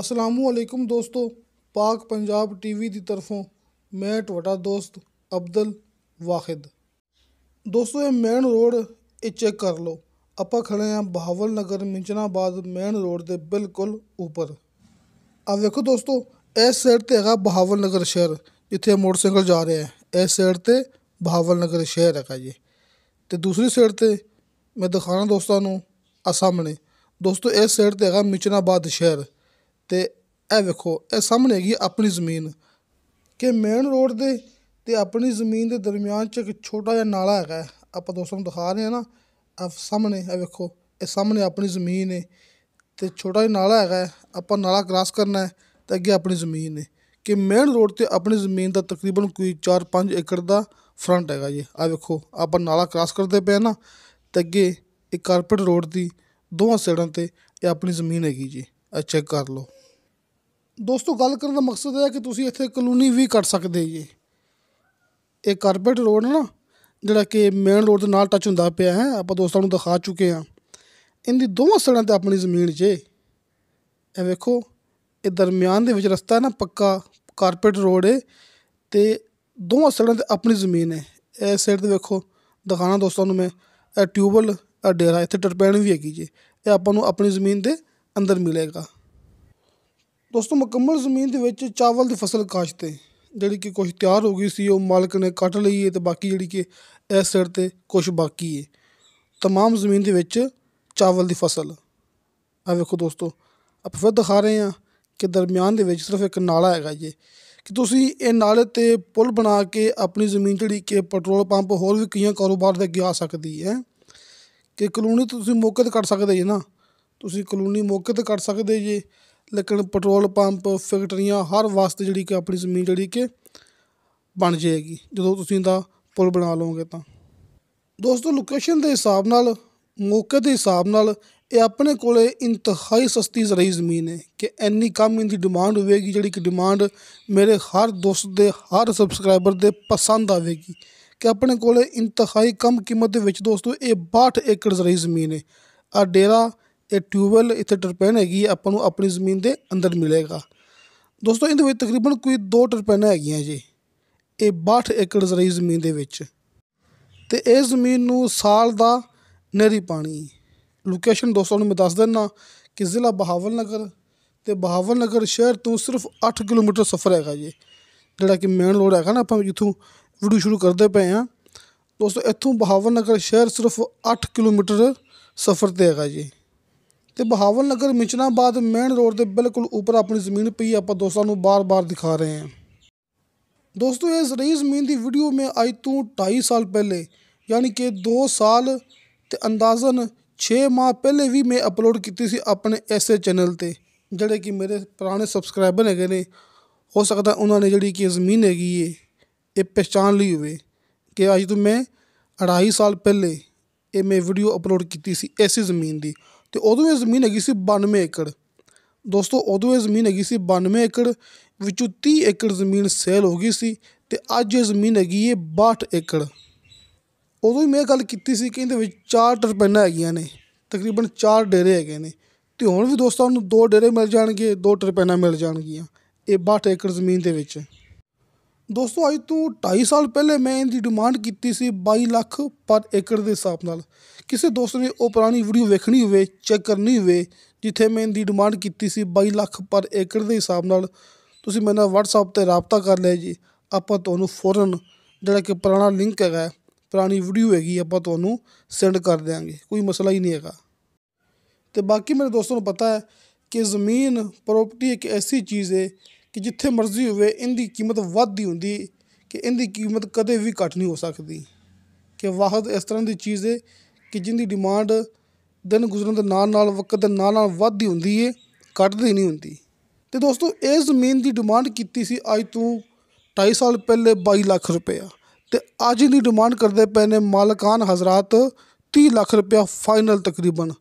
ਅਸਲਾਮੁਅਲੈਕਮ ਦੋਸਤੋ ਪਾਕ ਪੰਜਾਬ ਟੀਵੀ ਦੀ ਤਰਫੋਂ ਮੈਂ ਤੁਹਾਡਾ ਦੋਸਤ ਅਬਦਲ ਵਾਹਿਦ ਦੋਸਤੋ ਇਹ ਮੇਨ ਰੋਡ ਇਹ ਚੈੱਕ ਕਰ ਲਓ ਆਪਾਂ ਖੜੇ ਆ ਬਹਾਵਲ ਨਗਰ ਮਿੰਚਨਾਬਾਦ ਮੇਨ ਰੋਡ ਦੇ ਬਿਲਕੁਲ ਉੱਪਰ ਆ ਵੇਖੋ ਦੋਸਤੋ ਇਸ ਸਾਈਡ ਤੇ ਹੈਗਾ ਬਹਾਵਲ ਨਗਰ ਸ਼ਹਿਰ ਜਿੱਥੇ ਮੋਟਰਸਾਈਕਲ ਜਾ ਰਿਹਾ ਹੈ ਇਸ ਸਾਈਡ ਤੇ ਬਹਾਵਲ ਨਗਰ ਸ਼ਹਿਰ ਹੈਗਾ ਜੀ ਤੇ ਦੂਸਰੀ ਸਾਈਡ ਤੇ ਮੈਂ ਦਿਖਾਣਾ ਦੋਸਤਾਂ ਨੂੰ ਆ ਸਾਹਮਣੇ ਦੋਸਤੋ ਇਸ ਸਾਈਡ ਤੇ ਹੈਗਾ ਮਿੰਚਨਾਬਾਦ ਸ਼ਹਿਰ ਤੇ ਇਹ ਵੇਖੋ ਇਹ ਸਾਹਮਣੇ ਹੈਗੀ ਆਪਣੀ ਜ਼ਮੀਨ ਕਿ ਮੇਨ ਰੋਡ ਦੇ ਤੇ ਆਪਣੀ ਜ਼ਮੀਨ ਦੇ ਦਰਮਿਆਨ ਚ ਇੱਕ ਛੋਟਾ ਜਿਹਾ ਨਾਲਾ ਹੈਗਾ ਆਪਾਂ ਦੋਸਤਾਂ ਨੂੰ ਦਿਖਾ ਰਹੇ ਹਾਂ ਨਾ ਆ ਸਾਹਮਣੇ ਇਹ ਵੇਖੋ ਇਹ ਸਾਹਮਣੇ ਆਪਣੀ ਜ਼ਮੀਨ ਹੈ ਤੇ ਛੋਟਾ ਜਿਹਾ ਨਾਲਾ ਹੈਗਾ ਆਪਾਂ ਨਾਲਾ ਕ੍ਰਾਸ ਕਰਨਾ ਹੈ ਤੇ ਅੱਗੇ ਆਪਣੀ ਜ਼ਮੀਨ ਹੈ ਕਿ ਮੇਨ ਰੋਡ ਤੇ ਆਪਣੀ ਜ਼ਮੀਨ ਦਾ ਤਕਰੀਬਨ ਕੋਈ 4-5 ਏਕੜ ਦਾ ਫਰੰਟ ਹੈਗਾ ਜੀ ਆ ਵੇਖੋ ਆਪਾਂ ਨਾਲਾ ਕ੍ਰਾਸ ਕਰਦੇ ਪਏ ਨਾ ਤੇ ਅੱਗੇ ਇੱਕ ਕਾਰਪਟ ਰੋਡ ਦੀ ਦੋਹਾਂ ਸਾਈਡਾਂ ਤੇ ਇਹ ਆਪਣੀ ਜ਼ਮੀਨ ਹੈਗੀ ਜੀ ਚੈੱਕ ਕਰ ਲਓ ਦੋਸਤੋ ਗੱਲ ਕਰਨ ਦਾ ਮਕਸਦ ਇਹ ਹੈ ਕਿ ਤੁਸੀਂ ਇੱਥੇ ਕਲੋਨੀ ਵੀ ਕੱਟ ਸਕਦੇ ਜੀ ਇਹ ਕਾਰਪੇਟ ਰੋਡ ਨਾ ਜਿਹੜਾ ਕਿ ਮੇਨ ਰੋਡ ਦੇ ਨਾਲ ਟੱਚ ਹੁੰਦਾ ਪਿਆ ਹੈ ਆਪਾਂ ਦੋਸਤਾਂ ਨੂੰ ਦਿਖਾ ਚੁੱਕੇ ਆ ਇਹਦੀ ਦੋਵਾਂ ਸੜਾਂ ਤੇ ਆਪਣੀ ਜ਼ਮੀਨ 'ਚ ਇਹ ਵੇਖੋ ਇਹ ਦਰਮਿਆਨ ਦੇ ਵਿੱਚ ਰਸਤਾ ਹੈ ਨਾ ਪੱਕਾ ਕਾਰਪੇਟ ਰੋਡ ਹੈ ਤੇ ਦੋਵਾਂ ਸੜਾਂ ਤੇ ਆਪਣੀ ਜ਼ਮੀਨ ਹੈ ਇਹ ਸਾਈਡ ਤੇ ਵੇਖੋ ਦਿਖਾਣਾ ਦੋਸਤਾਂ ਨੂੰ ਮੈਂ ਇਹ ਟਿਊਬਲ ਡੇਰਾ ਇੱਥੇ ਟਰਪੈਣ ਵੀ ਹੈਗੀ ਜੀ ਇਹ ਆਪਾਂ ਨੂੰ ਆਪਣੀ ਜ਼ਮੀਨ ਦੇ ਅੰਦਰ ਮਿਲੇਗਾ ਦੋਸਤੋ ਮੁਕੰਮਲ ਜ਼ਮੀਨ ਦੇ ਵਿੱਚ ਚਾਵਲ ਦੀ ਫਸਲ ਕਾਸ਼ਤੇ ਜਿਹੜੀ ਕਿ ਕੁਝ ਤਿਆਰ ਹੋ ਗਈ ਸੀ ਉਹ ਮਾਲਕ ਨੇ ਕੱਟ ਲਈ ਹੈ ਤੇ ਬਾਕੀ ਜਿਹੜੀ ਕਿ ਇਸ ਸਾਈਡ ਤੇ ਕੁਝ ਬਾਕੀ ਹੈ तमाम ਜ਼ਮੀਨ ਦੇ ਵਿੱਚ ਚਾਵਲ ਦੀ ਫਸਲ ਆ ਵੇਖੋ ਦੋਸਤੋ ਆਪਾਂ ਫਿਰ ਦਿਖਾ ਰਹੇ ਹਾਂ ਕਿ ਦਰਮਿਆਨ ਦੇ ਵਿੱਚ ਸਿਰਫ ਇੱਕ ਨਾਲਾ ਹੈਗਾ ਜੀ ਕਿ ਤੁਸੀਂ ਇਹ ਨਾਲੇ ਤੇ ਪੁਲ ਬਣਾ ਕੇ ਆਪਣੀ ਜ਼ਮੀਨ ਜਿਹੜੀ ਕਿ ਪੈਟਰੋਲ ਪੰਪ ਹੋਰ ਵੀ ਕਈਆਂ ਕਾਰੋਬਾਰ ਦੇ ਅੱਗੇ ਆ ਸਕਦੀ ਹੈ ਕਿ ਕਲੋਨੀ ਤੁਸੀਂ ਮੌਕੇ ਤੇ ਕੱਟ ਸਕਦੇ ਜੀ ਨਾ ਤੁਸੀਂ ਕਲੋਨੀ ਮੌਕੇ 'ਤੇ ਕਰ ਸਕਦੇ ਜੇ ਲੇਕਿਨ ਪੈਟਰੋਲ ਪੰਪ ਫੈਕਟਰੀਆਂ ਹਰ ਵਾਸਤੇ ਜਿਹੜੀ ਕਿ ਆਪਣੀ ਜ਼ਮੀਨ ਜਿਹੜੀ ਕਿ ਬਣ ਜਾਏਗੀ ਜਦੋਂ ਤੁਸੀਂ ਦਾ ਪੁਲ ਬਣਾ ਲਓਗੇ ਤਾਂ ਦੋਸਤੋ ਲੋਕੇਸ਼ਨ ਦੇ ਹਿਸਾਬ ਨਾਲ ਮੌਕੇ ਦੇ ਹਿਸਾਬ ਨਾਲ ਇਹ ਆਪਣੇ ਕੋਲੇ ਇੰਤਹਾਈ ਸਸਤੀ ਜ਼ਰੀ ਜ਼ਮੀਨ ਹੈ ਕਿ ਇੰਨੀ ਕਮ ਇੰਦੀ ਡਿਮਾਂਡ ਹੋਵੇਗੀ ਜਿਹੜੀ ਕਿ ਡਿਮਾਂਡ ਮੇਰੇ ਹਰ ਦੋਸਤ ਦੇ ਹਰ ਸਬਸਕ੍ਰਾਈਬਰ ਦੇ ਪਸੰਦ ਆਵੇਗੀ ਕਿ ਆਪਣੇ ਕੋਲੇ ਇੰਤਹਾਈ ਕਮ ਕੀਮਤ ਦੇ ਵਿੱਚ ਦੋਸਤੋ ਇਹ 62 ਏਕੜ ਜ਼ਰੀ ਜ਼ਮੀਨ ਹੈ ਆ ਡੇਰਾ ਇਹ ਟਿਊਬਲ ਇੱਥੇ ਟਰਪੈਨ ਹੈਗੀ ਆਪਾਂ ਨੂੰ ਆਪਣੀ ਜ਼ਮੀਨ ਦੇ ਅੰਦਰ ਮਿਲੇਗਾ ਦੋਸਤੋ ਇਹਦੇ ਵਿੱਚ ਤਕਰੀਬਨ ਕੋਈ 2 ਟਰਪੈਨਾਂ ਹੈਗੀਆਂ ਜੀ ਇਹ 62 ਏਕੜ ਜ਼ਰੀ ਜ਼ਮੀਨ ਦੇ ਵਿੱਚ ਤੇ ਇਹ ਜ਼ਮੀਨ ਨੂੰ ਸਾਲ ਦਾ ਨਹਿਰੀ ਪਾਣੀ ਲੋਕੇਸ਼ਨ ਦੋਸਤੋ ਨੂੰ ਮੈਂ ਦੱਸ ਦਿੰਨਾ ਕਿ ਜ਼ਿਲ੍ਹਾ ਬਹਾਵਲ ਨਗਰ ਤੇ ਬਹਾਵਲ ਨਗਰ ਸ਼ਹਿਰ ਤੋਂ ਸਿਰਫ 8 ਕਿਲੋਮੀਟਰ ਸਫ਼ਰ ਹੈਗਾ ਜੀ ਜਿਹੜਾ ਕਿ ਮੇਨ ਰੋਡ ਹੈਗਾ ਨਾ ਆਪਾਂ ਜਿੱਥੋਂ ਵੀਡੀਓ ਸ਼ੁਰੂ ਕਰਦੇ ਪਏ ਆ ਦੋਸਤੋ ਇੱਥੋਂ ਬਹਾਵਲ ਨਗਰ ਸ਼ਹਿਰ ਸਿਰਫ 8 ਕਿਲੋਮੀਟਰ ਸਫ਼ਰ ਤੇ ਹੈਗਾ ਜੀ ਤੇ ਬਹਾਵਲ ਨਗਰ ਮਿਚਨਾਬਾਦ ਮੇਨ ਰੋਡ ਦੇ ਬਿਲਕੁਲ ਉੱਪਰ ਆਪਣੀ ਜ਼ਮੀਨ ਪਈ ਆਪਾਂ ਦੋਸਤਾਂ ਨੂੰ ਬਾਰ-ਬਾਰ ਦਿਖਾ ਰਹੇ ਹਾਂ ਦੋਸਤੋ ਇਹ ਰਹੀ ਜ਼ਮੀਨ ਦੀ ਵੀਡੀਓ ਮੈਂ ਅੱਜ ਤੋਂ 2.5 ਸਾਲ ਪਹਿਲੇ ਯਾਨੀ ਕਿ 2 ਸਾਲ ਤੇ ਅੰਦਾਜ਼ਨ 6 ਮਾਹ ਪਹਿਲੇ ਵੀ ਮੈਂ ਅਪਲੋਡ ਕੀਤੀ ਸੀ ਆਪਣੇ ਐਸੇ ਚੈਨਲ ਤੇ ਜਿਹੜੇ ਕਿ ਮੇਰੇ ਪੁਰਾਣੇ ਸਬਸਕ੍ਰਾਈਬਰ ਹੈਗੇ ਨੇ ਹੋ ਸਕਦਾ ਉਹਨਾਂ ਨੇ ਜਿਹੜੀ ਕਿ ਜ਼ਮੀਨ ਹੈਗੀ ਏ ਇਹ ਪਛਾਣ ਲਈ ਹੋਵੇ ਕਿ ਅੱਜ ਤੋਂ ਮੈਂ 2.5 ਸਾਲ ਪਹਿਲੇ ਇਹ ਮੈਂ ਵੀਡੀਓ ਅਪਲੋਡ ਕੀਤੀ ਸੀ ਐਸੀ ਜ਼ਮੀਨ ਦੀ ਤੇ ਉਦੋਂ ਇਹ ਜ਼ਮੀਨ ਹੈਗੀ ਸੀ 92 ਏਕੜ ਦੋਸਤੋ ਉਦੋਂ ਇਹ ਜ਼ਮੀਨ ਹੈਗੀ ਸੀ 92 ਏਕੜ ਵਿੱਚੋਂ 30 ਏਕੜ ਜ਼ਮੀਨ ਸੇਲ ਹੋ ਗਈ ਸੀ ਤੇ ਅੱਜ ਇਹ ਜ਼ਮੀਨ ਹੈਗੀ ਏ 62 ਏਕੜ ਉਦੋਂ ਹੀ ਮੈਂ ਗੱਲ ਕੀਤੀ ਸੀ ਕਿ ਇਹਦੇ ਵਿੱਚ ਚਾਰ ਟਰਪੈਨਾਂ ਹੈਗੀਆਂ ਨੇ ਤਕਰੀਬਨ ਚਾਰ ਡੇਰੇ ਹੈਗੇ ਨੇ ਤੇ ਹੁਣ ਵੀ ਦੋਸਤਾਂ ਨੂੰ ਦੋ ਡੇਰੇ ਮਿਲ ਜਾਣਗੇ ਦੋ ਟਰਪੈਨਾਂ ਮਿਲ ਜਾਣਗੀਆਂ ਇਹ 62 ਏਕੜ ਜ਼ਮੀਨ ਦੇ ਵਿੱਚ ਦੋਸਤੋ ਅੱਜ ਤੋਂ 2.5 ਸਾਲ ਪਹਿਲੇ ਮੈਂ ਇਹਦੀ ਡਿਮਾਂਡ ਕੀਤੀ ਸੀ 22 ਲੱਖ ਪਰ ਏਕੜ ਦੇ ਹਿਸਾਬ ਨਾਲ ਕਿਸੇ ਦੋਸਤ ਨੇ ਉਹ ਪੁਰਾਣੀ ਵੀਡੀਓ ਵੇਖਣੀ ਹੋਵੇ ਚੈੱਕ ਕਰਨੀ ਹੋਵੇ ਜਿੱਥੇ ਮੈਂ ਇਹਦੀ ਡਿਮਾਂਡ ਕੀਤੀ ਸੀ 22 ਲੱਖ ਪਰ ਏਕੜ ਦੇ ਹਿਸਾਬ ਨਾਲ ਤੁਸੀਂ ਮੇਰੇ ਨਾਲ WhatsApp ਤੇ ਰਾਬਤਾ ਕਰ ਲਿਆ ਜੀ ਆਪਾਂ ਤੁਹਾਨੂੰ ਫੌਰਨ ਜਿਹੜਾ ਕਿ ਪੁਰਾਣਾ ਲਿੰਕ ਹੈਗਾ ਪੁਰਾਣੀ ਵੀਡੀਓ ਹੈਗੀ ਆਪਾਂ ਤੁਹਾਨੂੰ ਸੈਂਡ ਕਰ ਦੇਾਂਗੇ ਕੋਈ ਮਸਲਾ ਹੀ ਨਹੀਂ ਹੈਗਾ ਤੇ ਬਾਕੀ ਮੇਰੇ ਦੋਸਤਾਂ ਨੂੰ ਪਤਾ ਹੈ ਕਿ ਜ਼ਮੀਨ ਪ੍ਰਾਪਰਟੀ ਇੱਕ ਐਸੀ ਚੀਜ਼ ਹੈ ਕਿ ਜਿੱਥੇ ਮਰਜ਼ੀ ਹੋਵੇ ਇਹਦੀ ਕੀਮਤ ਵੱਧਦੀ ਹੁੰਦੀ ਕਿ ਇਹਦੀ ਕੀਮਤ ਕਦੇ ਵੀ ਘਟ ਨਹੀਂ ਹੋ ਸਕਦੀ ਕਿ ਵਾਹਦ ਇਸ ਤਰ੍ਹਾਂ ਦੀ ਚੀਜ਼ ਹੈ ਕਿ ਜਿੰਦੀ ਡਿਮਾਂਡ ਦਿਨ ਗੁਜ਼ਰਨ ਦੇ ਨਾਲ ਨਾਲ ਵਕਤ ਦੇ ਨਾਲ ਨਾਲ ਵੱਧਦੀ ਹੁੰਦੀ ਹੈ ਘਟਦੀ ਨਹੀਂ ਹੁੰਦੀ ਤੇ ਦੋਸਤੋ ਇਹ ਜ਼ਮੀਨ ਦੀ ਡਿਮਾਂਡ ਕੀਤੀ ਸੀ ਅੱਜ ਤੋਂ 2.5 ਸਾਲ ਪਹਿਲੇ 22 ਲੱਖ ਰੁਪਇਆ ਤੇ ਅੱਜ ਦੀ ਡਿਮਾਂਡ ਕਰਦੇ ਪਏ ਨੇ ਮਾਲਕਾਨ ਹਜ਼ਰਤ 30 ਲੱਖ ਰੁਪਇਆ ਫਾਈਨਲ ਤਕਰੀਬਨ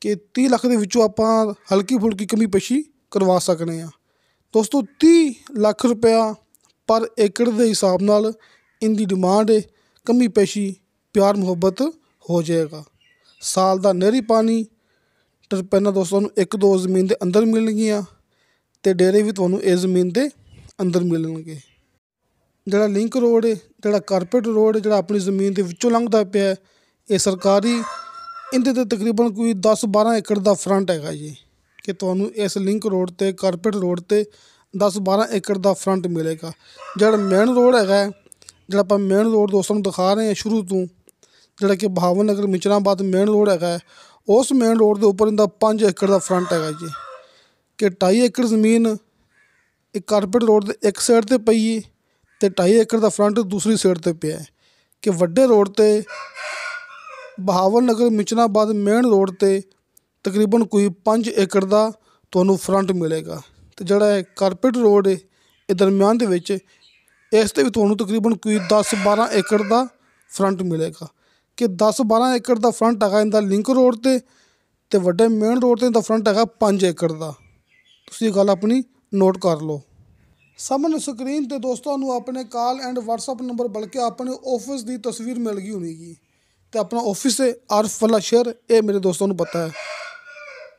ਕਿ 30 ਲੱਖ ਦੇ ਵਿੱਚੋਂ ਆਪਾਂ ਹਲਕੀ ਫੁਲਕੀ ਕਮੀ ਪੇਸ਼ੀ ਕਰਵਾ ਸਕਨੇ ਆ ਦੋਸਤੋ 30 ਲੱਖ ਰੁਪਇਆ ਪਰ ਏਕੜ ਦੇ ਹਿਸਾਬ ਨਾਲ ਇੰਦੀ ਡਿਮਾਂਡ ਹੈ ਕਮੀ ਪੇਸ਼ੀ ਪਿਆਰ ਮੁਹੱਬਤ ਹੋ ਜਾਏਗਾ ਸਾਲ ਦਾ ਨਹਿਰੀ ਪਾਣੀ ਟਰਪੈਨਾ ਦੋਸਤੋ ਨੂੰ ਇੱਕ ਦੋ ਜ਼ਮੀਨ ਦੇ ਅੰਦਰ ਮਿਲਣਗੀਆਂ ਤੇ ਡੇਰੇ ਵੀ ਤੁਹਾਨੂੰ ਇਹ ਜ਼ਮੀਨ ਦੇ ਅੰਦਰ ਮਿਲਣਗੇ ਜਿਹੜਾ ਲਿੰਕ ਰੋਡ ਹੈ ਜਿਹੜਾ ਕਾਰਪੋਰੇਟ ਰੋਡ ਹੈ ਜਿਹੜਾ ਆਪਣੀ ਜ਼ਮੀਨ ਦੇ ਵਿੱਚੋਂ ਲੰਘਦਾ ਪਿਆ ਇਹ ਸਰਕਾਰੀ ਇੰਦੇ ਤੇ ਤਕਰੀਬਨ ਕੋਈ 10 12 ਏਕੜ ਦਾ ਫਰੰਟ ਹੈਗਾ ਜੀ कि तुम इस लिंक रोड से कारपेट रोड से दस बारह एकड़ का फ्रंट मिलेगा जो मेन रोड हैगा जो आप मेन रोड दोस्तों दिखा रहे हैं शुरू तो जोड़ा कि बहावन नगर मिचराबाद मेन रोड है उस मेन रोड के उपर इनका पं एकड़ का फ्रंट हैगा जी कि ढाई एकड़ जमीन एक कारपेट रोड एक सैड पर पई है तो ढाई एकड़ का फ्रंट दूसरी सैड पर पै कि वे रोड पर बहावन नगर मिचनाबाद मेन रोड पर ਤਕਰੀਬਨ ਕੋਈ 5 ਏਕੜ ਦਾ ਤੁਹਾਨੂੰ ਫਰੰਟ ਮਿਲੇਗਾ ਤੇ ਜਿਹੜਾ ਇਹ ਕਾਰਪੇਟ ਰੋਡ ਹੈ ਇਹ ਦਰਮਿਆਨ ਦੇ ਵਿੱਚ ਇਸ ਤੇ ਵੀ ਤੁਹਾਨੂੰ ਤਕਰੀਬਨ ਕੋਈ 10-12 ਏਕੜ ਦਾ ਫਰੰਟ ਮਿਲੇਗਾ ਕਿ 10-12 ਏਕੜ ਦਾ ਫਰੰਟ ਹੈਗਾ ਇਹਦਾ ਲਿੰਕ ਰੋਡ ਤੇ ਤੇ ਵੱਡੇ ਮੇਨ ਰੋਡ ਤੇ ਦਾ ਫਰੰਟ ਹੈਗਾ 5 ਏਕੜ ਦਾ ਤੁਸੀਂ ਇਹ ਗੱਲ ਆਪਣੀ ਨੋਟ ਕਰ ਲਓ ਸਾਹਮਣੇ ਸਕਰੀਨ ਤੇ ਦੋਸਤੋ ਨੂੰ ਆਪਣੇ ਕਾਲ ਐਂਡ WhatsApp ਨੰਬਰ ਬਲਕਿ ਆਪਣੇ ਆਫਿਸ ਦੀ ਤਸਵੀਰ ਮਿਲ ਗਈ ਹੋਣੀਗੀ ਤੇ ਆਪਣਾ ਆਫਿਸ ਹੈ ਆਰਫ ਵਾਲਾ ਸ਼ਹਿਰ ਇਹ ਮੇਰੇ ਦੋਸਤਾਂ ਨੂੰ ਪਤਾ ਹੈ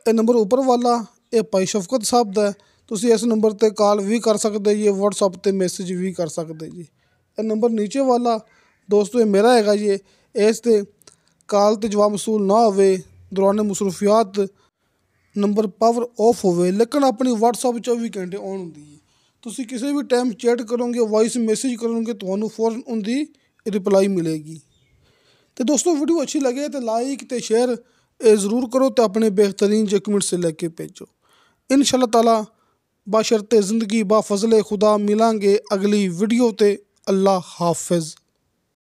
ਇਹ ਨੰਬਰ ਉੱਪਰ ਵਾਲਾ ਇਹ ਭਾਈ ਸ਼ਫਕਤ ਸਾਹਿਬ ਦਾ ਤੁਸੀਂ ਇਸ ਨੰਬਰ ਤੇ ਕਾਲ ਵੀ ਕਰ ਸਕਦੇ ਜੀ WhatsApp ਤੇ ਮੈਸੇਜ ਵੀ ਕਰ ਸਕਦੇ ਜੀ ਇਹ ਨੰਬਰ ਨੀਚੇ ਵਾਲਾ ਦੋਸਤੋ ਇਹ ਮੇਰਾ ਹੈਗਾ ਜੀ ਇਸ ਤੇ ਕਾਲ ਤੇ ਜਵਾਬ ਮਸੂਲ ਨਾ ਹੋਵੇ ਦੌਰਾਨ ਮਸਰੂਫੀਅਤ ਨੰਬਰ ਪਾਵਰ ਆਫ ਹੋਵੇ ਲੇਕਿਨ ਆਪਣੀ WhatsApp 24 ਘੰਟੇ ਔਨ ਹੁੰਦੀ ਹੈ ਤੁਸੀਂ ਕਿਸੇ ਵੀ ਟਾਈਮ ਚੈਟ ਕਰੋਗੇ ਵਾਇਸ ਮੈਸੇਜ ਕਰੋਗੇ ਤੁਹਾਨੂੰ ਫੌਰਨ ਹੁੰਦੀ ਰਿਪਲਾਈ ਮਿਲੇਗੀ ਤੇ ਦੋਸਤੋ ਵੀਡੀਓ ਅੱਛੀ ਲੱਗੇ ਤੇ ਲਾਈਕ ਤੇ ਸ਼ੇਅਰ ਇਹ ਜ਼ਰੂਰ ਕਰੋ ਤੇ ਆਪਣੇ ਬਿਹਤਰੀਨ ਜੇ ਕਮੈਂਟ ਸੇ ਲੈ ਕੇ ਭੇਜੋ ਇਨਸ਼ਾ ਤਾਲਾ ਬਾਸ਼ਰਤੇ ਜ਼ਿੰਦਗੀ ਬਾ ਫਜ਼ਲ ਖੁਦਾ ਮਿਲਾਂਗੇ ਅਗਲੀ ਵੀਡੀਓ ਤੇ ਅੱਲਾ ਹਾਫਿਜ਼